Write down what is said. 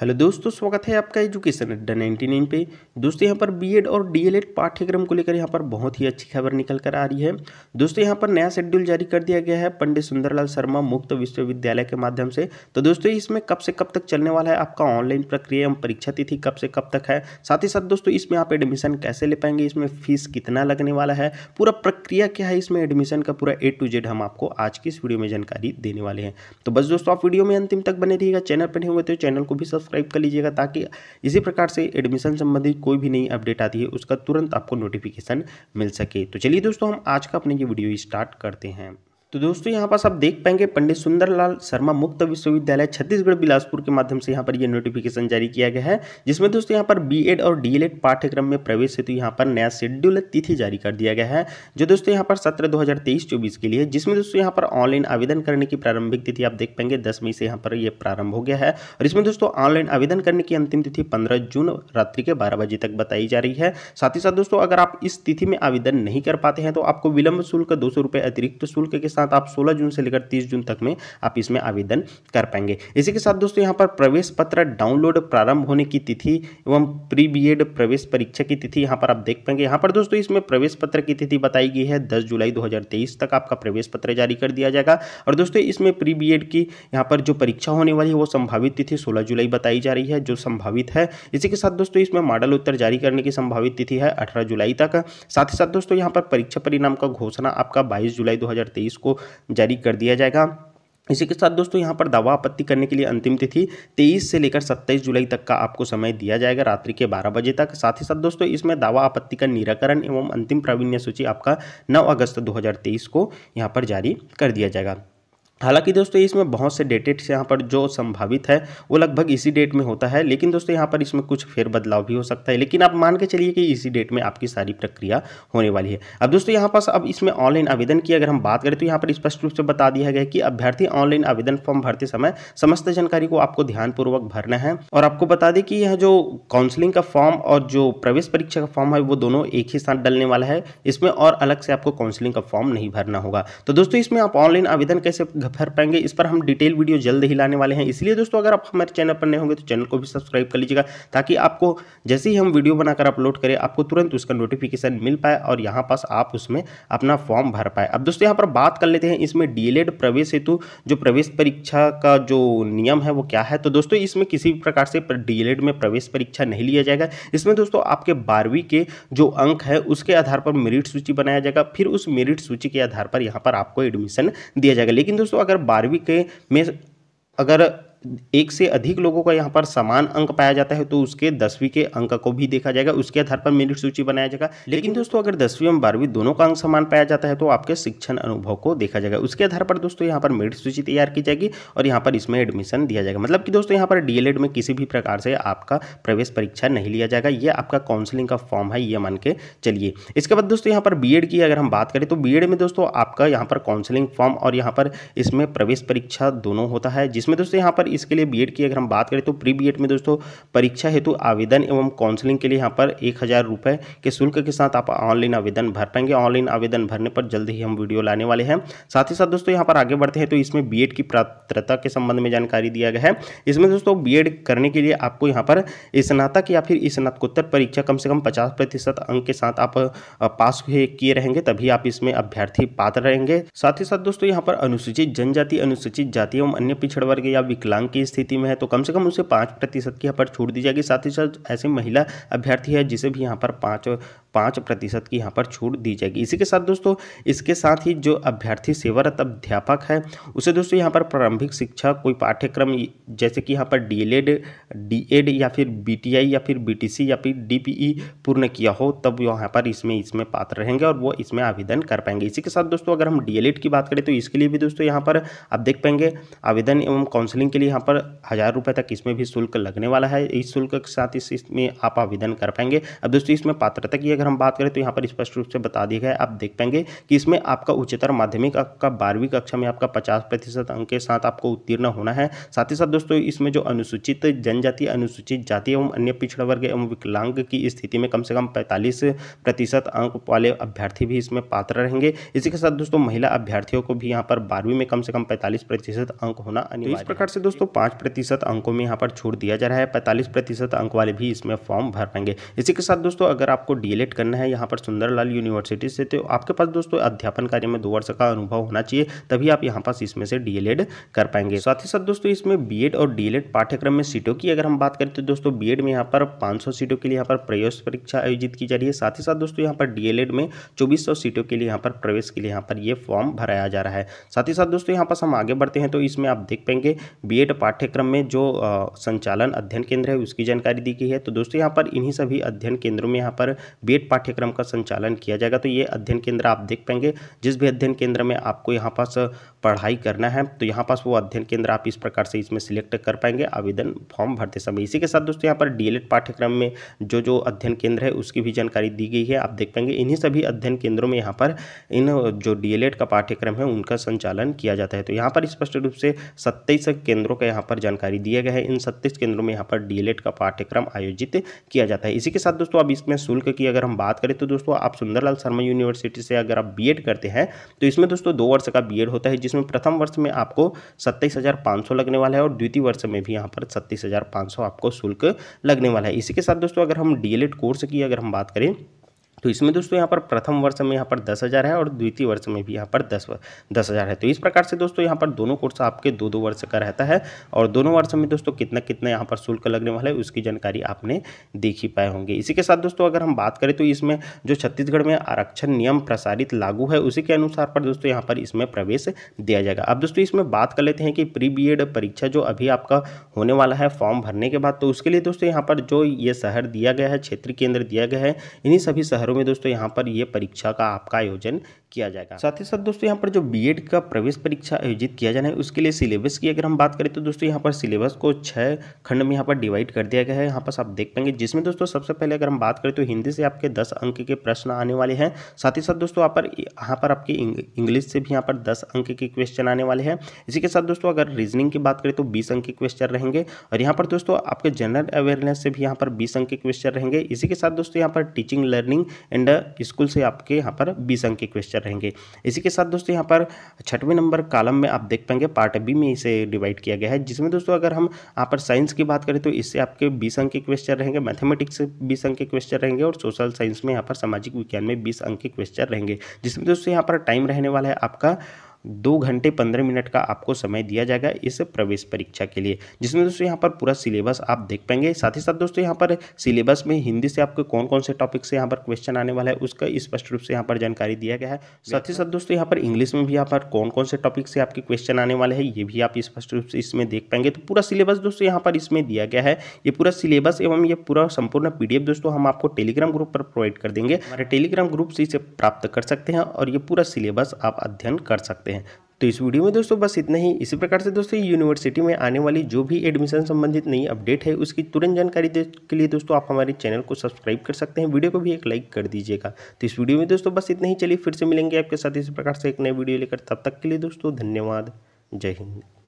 hello दोस्तों स्वागत है आपका एजुकेशन अड्डा नाइन्टी नाइन पे दोस्तों यहाँ पर बीएड और डीएलएड पाठ्यक्रम को लेकर यहाँ पर बहुत ही अच्छी खबर निकल कर आ रही है दोस्तों यहाँ पर नया शेड्यूल जारी कर दिया गया है पंडित सुंदरलाल शर्मा मुक्त विश्वविद्यालय के माध्यम से तो दोस्तों इसमें कब से कब तक चलने वाला है आपका ऑनलाइन प्रक्रिया एवं परीक्षा तिथि कब से कब तक है साथ ही साथ दोस्तों इसमें आप एडमिशन कैसे ले पाएंगे इसमें फीस कितना लगने वाला है पूरा प्रक्रिया क्या है इसमें एडमिशन का पूरा ए टू जेड हम आपको आज की इस वीडियो में जानकारी देने वाले हैं तो बस दोस्तों आप वीडियो में अंतिम तक बने रहिएगा चैनल पर नहीं हुए तो चैनल को भी सब सब्सक्राइब कर लीजिएगा ताकि इसी प्रकार से एडमिशन संबंधित कोई भी नई अपडेट आती है उसका तुरंत आपको नोटिफिकेशन मिल सके तो चलिए दोस्तों हम आज का अपने ये वीडियो स्टार्ट करते हैं तो दोस्तों यहाँ पास आप देख पाएंगे पंडित सुंदरलाल शर्मा मुक्त विश्वविद्यालय छत्तीसगढ़ बिलासपुर के माध्यम से यहाँ पर ये नोटिफिकेशन जारी किया गया है जिसमें दोस्तों यहाँ पर बीएड और डीएलएड पाठ्यक्रम में प्रवेश हेतु यहाँ पर नया शेड्यूल तिथि जारी कर दिया गया है जो दोस्तों यहाँ पर सत्र दो हज़ार के लिए जिसमें दोस्तों यहाँ पर ऑनलाइन आवेदन करने की प्रारंभिक तिथि आप देख पाएंगे दस मई से यहाँ पर यह प्रारंभ हो गया है और इसमें दोस्तों ऑनलाइन आवेदन करने की अंतिम तिथि पंद्रह जून रात्रि के बारह बजे तक बताई जा रही है साथ ही साथ दोस्तों अगर आप इस तिथि में आवेदन नहीं कर पाते हैं तो आपको विलंब शुल्क दो सौ अतिरिक्त शुल्क के साथ साथ आप 16 जून से लेकर 30 जून तक में आप इसमें आवेदन कर पाएंगे इसी के साथ दोस्तों यहाँ पर प्रवेश पत्र डाउनलोड प्रारंभ होने की तिथि एवं प्री बीएड प्रवेश परीक्षा की तिथि यहाँ पर आप देख पाएंगे यहाँ पर दोस्तों इसमें प्रवेश पत्र की तिथि बताई गई है दस जुलाई दो तक आपका प्रवेश पत्र जारी कर दिया जाएगा और दोस्तों इसमें प्री बी की यहाँ पर जो परीक्षा होने वाली है वो संभावित तिथि सोलह जुलाई बताई जा रही है जो संभावित है इसी के साथ दोस्तों इसमें मॉडल उत्तर जारी करने की संभावित तिथि है अठारह जुलाई तक साथ ही साथ दोस्तों यहाँ पर परीक्षा परिणाम का घोषणा आपका बाईस जुलाई दो को जारी कर दिया जाएगा इसी के साथ दोस्तों यहाँ पर दावा आपत्ति करने के लिए अंतिम तिथि 23 से लेकर 27 जुलाई तक का आपको समय दिया जाएगा रात्रि के 12 बजे तक साथ ही साथ दोस्तों इसमें दावा आपत्ति का निराकरण एवं अंतिम प्रावीण्य सूची आपका 9 अगस्त 2023 को यहाँ पर जारी कर दिया जाएगा हालांकि दोस्तों इसमें बहुत से डेटेट्स यहाँ पर जो संभावित है वो लगभग इसी डेट में होता है लेकिन दोस्तों यहाँ पर इसमें कुछ फेर बदलाव भी हो सकता है लेकिन आप मान के चलिए कि इसी डेट में आपकी सारी प्रक्रिया होने वाली है अब दोस्तों यहाँ पर अब इसमें ऑनलाइन आवेदन की अगर हम बात करें तो यहाँ पर स्पष्ट रूप से बता दिया गया कि अभ्यर्थी ऑनलाइन आवेदन फॉर्म भरते समय समस्त जानकारी को आपको ध्यानपूर्वक भरना है और आपको बता दें कि यह जो काउंसलिंग का फॉर्म और जो प्रवेश परीक्षा का फॉर्म है वो दोनों एक ही साथ डलने वाला है इसमें और अलग से आपको काउंसिलिंग का फॉर्म नहीं भरना होगा तो दोस्तों इसमें आप ऑनलाइन आवेदन कैसे भर पाएंगे इस पर हम डिटेल वीडियो जल्द ही लाने वाले हैं इसलिए दोस्तों अगर आप हमारे चैनल पर नए होंगे तो चैनल को भी सब्सक्राइब कर लीजिएगा ताकि आपको जैसे ही हम वीडियो बनाकर अपलोड करें आपको तुरंत उसका नोटिफिकेशन मिल पाए और यहाँ पास आप उसमें अपना फॉर्म भर पाए अब दोस्तों यहाँ पर बात कर लेते हैं इसमें डीएलएड प्रवेश हेतु जो प्रवेश परीक्षा का जो नियम है वो क्या है तो दोस्तों इसमें किसी भी प्रकार से डीएलएड में प्रवेश परीक्षा नहीं लिया जाएगा इसमें दोस्तों आपके बारहवीं के जो अंक है उसके आधार पर मेरिट सूची बनाया जाएगा फिर उस मेरिट सूची के आधार पर यहाँ पर आपको एडमिशन दिया जाएगा लेकिन दोस्तों अगर बारहवीं के में अगर एक से अधिक लोगों का यहाँ पर समान अंक पाया जाता है तो उसके दसवीं के अंक को भी देखा जाएगा उसके आधार पर मेरिट सूची बनाया जाएगा लेकिन दोस्तों अगर दसवीं एवं बारहवीं दोनों का अंक समान पाया जाता है तो आपके शिक्षण अनुभव को देखा जाएगा उसके आधार पर दोस्तों यहाँ पर मेरिट सूची तैयार की जाएगी और यहाँ पर इसमें एडमिशन दिया जाएगा मतलब कि दोस्तों यहाँ पर डीएलएड में किसी भी प्रकार से आपका प्रवेश परीक्षा नहीं लिया जाएगा ये आपका काउंसिलिंग का फॉर्म है ये मान के चलिए इसके बाद दोस्तों यहाँ पर बी की अगर हम बात करें तो बी में दोस्तों आपका यहाँ पर काउंसिलिंग फॉर्म और यहाँ पर इसमें प्रवेश परीक्षा दोनों होता है जिसमें दोस्तों यहाँ पर इसके लिए बीएड की अगर हम बात करें तो प्री बीएड में दोस्तों परीक्षा हेतु आवेदन एवं काउंसलिंग के लिए यहाँ पर एक हज़ार रुपये के शुल्क के साथ आप ऑनलाइन आवेदन भर पाएंगे ऑनलाइन आवेदन भरने पर जल्द ही हम वीडियो लाने वाले हैं साथ ही साथ दोस्तों यहाँ पर आगे बढ़ते हैं तो इसमें बी की पात्रता के संबंध में जानकारी दिया गया है इसमें दोस्तों बी करने के लिए आपको यहाँ पर स्नातक या फिर स्नातकोत्तर परीक्षा कम से कम पचास अंक के साथ आप पास किए रहेंगे तभी आप इसमें अभ्यर्थी पात्र रहेंगे साथ ही साथ दोस्तों यहाँ पर अनुसूचित जनजाति अनुसूचित जाति एवं अन्य पिछड़ वर्ग या विकलांग मांग की स्थिति में है तो कम से कम उसे पाँच प्रतिशत की यहाँ पर छूट दी जाएगी साथ ही साथ ऐसे महिला अभ्यर्थी है जिसे भी यहाँ पर पाँच पाँच प्रतिशत की यहाँ पर छूट दी जाएगी इसी के साथ दोस्तों इसके साथ ही जो अभ्यर्थी सेवारत अध्यापक है उसे दोस्तों यहाँ पर प्रारंभिक शिक्षा कोई पाठ्यक्रम जैसे कि यहाँ पर डी डीएड या फिर बीटीआई या फिर बीटीसी या फिर डीपीई पूर्ण किया हो तब यहाँ पर इसमें इसमें पात्र रहेंगे और वो इसमें आवेदन कर पाएंगे इसी के साथ दोस्तों अगर हम डीएलएड की बात करें तो इसके लिए भी दोस्तों यहाँ पर आप देख पाएंगे आवेदन एवं काउंसिलिंग के लिए यहाँ पर हज़ार रुपये तक इसमें भी शुल्क लगने वाला है इस शुल्क के साथ इस इसमें आप आवेदन कर पाएंगे अब दोस्तों इसमें पात्रता की अगर हम बात करें तो यहाँ पर स्पष्ट रूप से बता दिया गया आप देख पाएंगे कि इसमें आपका उच्चतर माध्यमिक का बारहवीं कक्षा में आपका पचास प्रतिशत अंक के साथ आपको उत्तीर्ण होना है साथ ही साथ दोस्तों इसमें जो अनुसूचित जनजाति अनुसूचित जाति एवं अन्य पिछड़ा वर्ग एवं विकलांग की स्थिति में कम से कम पैंतालीस प्रतिशत अंक वाले अभ्यर्थी भी इसमें पात्र रहेंगे इसी के साथ दोस्तों महिला अभ्यर्थियों को भी यहाँ पर बारहवीं में कम से कम पैंतालीस प्रतिशत अंक होना अनिवार्य तो इस प्रकार से दोस्तों दोस्तों पाँच प्रतिशत अंकों में यहाँ पर छोड़ दिया जा रहा है पैंतालीस प्रतिशत अंक वाले भी इसमें फॉर्म भर पाएंगे इसी के साथ दोस्तों अगर आपको डीएलएड करना है यहाँ पर सुंदरलाल यूनिवर्सिटी से तो आपके पास दोस्तों अध्यापन कार्य में दो वर्ष का अनुभव होना चाहिए तभी आप यहाँ पास इसमें से डीएलएड कर पाएंगे साथ ही साथ दोस्तों इसमें एड और डीएलएड पाठ्यक्रम में सीटों की अगर हम बात करें तो दोस्तों एड में यहाँ पर सौ सीटों के लिए यहाँ पर प्रवेश परीक्षा आयोजित की जा रही है साथ ही साथ दोस्तों यहाँ पर डीएलएड में सौ सीटों के लिए यहाँ पर प्रवेश के लिए यहाँ पर ये फॉर्म भराया जा रहा है साथ ही साथ दोस्तों यहाँ पास हम आगे बढ़ते हैं तो इसमें आप देख पाएंगे बी रिलेटेड पाठ्यक्रम में जो संचालन अध्ययन केंद्र है उसकी जानकारी दी गई है तो दोस्तों यहाँ पर इन्हीं सभी अध्ययन केंद्रों में यहाँ पर बी e पाठ्यक्रम का संचालन किया जाएगा तो ये अध्ययन केंद्र आप देख पाएंगे जिस भी अध्ययन केंद्र में आपको यहाँ पास पढ़ाई करना है तो यहाँ पास वो अध्ययन केंद्र आप इस प्रकार से इसमें सिलेक्ट कर पाएंगे आवेदन फॉर्म भरते समय इसी के साथ दोस्तों यहाँ पर डीएलएड e e पाठ्यक्रम में जो जो अध्ययन केंद्र है उसकी भी जानकारी दी गई है आप देख पाएंगे इन्हीं सभी अध्ययन केंद्रों में यहाँ पर इन जो डीएलएड का पाठ्यक्रम है उनका संचालन किया जाता है तो यहाँ पर स्पष्ट रूप से सत्ताईस केंद्रों का यहाँ पर जानकारी दिया गया है इन सत्तीस केंद्रों में यहाँ पर डी का पाठ्यक्रम आयोजित किया जाता है इसी के साथ दोस्तों अब इसमें शुल्क की अगर हम बात करें तो दोस्तों आप सुंदरलाल शर्मा यूनिवर्सिटी से अगर आप बी करते हैं तो इसमें दोस्तों दो वर्ष का बी होता है जिसमें प्रथम वर्ष में आपको सत्ताईस लगने वाला है और द्वितीय वर्ष में भी यहाँ पर सत्तीस आपको शुल्क लगने वाला है इसी के साथ दोस्तों अगर हम डी कोर्स की अगर हम बात करें तो इसमें दोस्तों यहाँ पर प्रथम वर्ष में यहाँ पर दस हज़ार है और द्वितीय वर्ष में भी यहाँ पर दस दस हज़ार है तो इस प्रकार से दोस्तों यहाँ पर दोनों कोर्स आपके दो दो वर्ष का रहता है और दोनों वर्ष में दोस्तों कितना कितना यहाँ पर शुल्क लगने वाला है उसकी जानकारी आपने देख ही पाए होंगे इसी के साथ दोस्तों अगर हम बात करें तो इसमें जो छत्तीसगढ़ में आरक्षण नियम प्रसारित लागू है उसी के अनुसार पर दोस्तों यहाँ पर इसमें प्रवेश दिया जाएगा अब दोस्तों इसमें बात कर लेते हैं कि प्री बी परीक्षा जो अभी आपका होने वाला है फॉर्म भरने के बाद तो उसके लिए दोस्तों यहाँ पर जो ये शहर दिया गया है क्षेत्रीय केंद्र दिया गया है इन्हीं सभी शहरों घरों में दोस्तों यहाँ पर ये परीक्षा का आपका आयोजन किया जाएगा साथ ही साथ दोस्तों यहाँ पर जो बी का प्रवेश परीक्षा आयोजित किया जाना है उसके लिए सिलेबस की अगर हम बात करें तो दोस्तों यहाँ पर सिलेबस को छः खंड में यहाँ पर डिवाइड कर दिया गया है यहाँ पर आप देख पाएंगे जिसमें दोस्तों सबसे पहले अगर हम बात करें तो हिंदी से आपके दस अंक के प्रश्न आने वाले हैं साथ ही साथ दोस्तों यहाँ पर यहाँ पर आपके इंग्लिश से भी यहाँ पर दस अंक के क्वेश्चन आने वाले हैं इसी के साथ दोस्तों अगर रीजनिंग की बात करें तो बीस अंक के क्वेश्चन रहेंगे और यहाँ पर दोस्तों आपके जनरल अवेयरनेस से भी यहाँ पर बीस अंक के क्वेश्चन रहेंगे इसी के साथ दोस्तों यहाँ पर टीचिंग लर्निंग एंड स्कूल से आपके यहाँ पर बीस अंक के क्वेश्चन रहेंगे इसी के साथ दोस्तों यहाँ पर छठवें नंबर कालम में आप देख पाएंगे पार्ट बी में इसे डिवाइड किया गया है जिसमें दोस्तों अगर हम यहाँ पर साइंस की बात करें तो इससे आपके बीस अंक के क्वेश्चन रहेंगे मैथमेटिक्स बीस अंक के क्वेश्चन रहेंगे और सोशल साइंस में यहाँ पर सामाजिक विज्ञान में बीस अंक के क्वेश्चन रहेंगे जिसमें दोस्तों यहाँ पर टाइम रहने वाला है आपका दो घंटे पंद्रह मिनट का आपको समय दिया जाएगा इस प्रवेश परीक्षा के लिए जिसमें दोस्तों यहाँ पर पूरा सिलेबस आप देख पाएंगे साथ ही साथ दोस्तों यहाँ पर सिलेबस में हिंदी से आपके कौन कौन से टॉपिक से यहाँ पर क्वेश्चन आने वाला है उसका स्पष्ट रूप से यहाँ पर जानकारी दिया गया है साथ ही साथ दोस्तों यहाँ पर इंग्लिश में भी यहाँ पर कौन कौन से टॉपिक से आपके क्वेश्चन आने वाले हैं ये भी आप स्पष्ट रूप से इसमें देख पाएंगे तो पूरा सिलेबस दोस्तों यहाँ पर इसमें दिया गया है ये पूरा सिलेबस एवं ये पूरा संपूर्ण पीडीएफ दोस्तों हम आपको टेलीग्राम ग्रुप पर प्रोवाइड कर देंगे हमारे टेलीग्राम ग्रुप से इसे प्राप्त कर सकते हैं और ये पूरा सिलेबस आप अध्ययन कर सकते हैं सकते हैं तो इस वीडियो में दोस्तों बस इतना ही इसी प्रकार से दोस्तों यूनिवर्सिटी में आने वाली जो भी एडमिशन संबंधित नई अपडेट है उसकी तुरंत जानकारी के लिए दोस्तों आप हमारे चैनल को सब्सक्राइब कर सकते हैं वीडियो को भी एक लाइक कर दीजिएगा तो इस वीडियो में दोस्तों बस इतना ही चलिए फिर से मिलेंगे आपके साथ इसी प्रकार से एक नई वीडियो लेकर तब तक के लिए दोस्तों धन्यवाद जय हिंद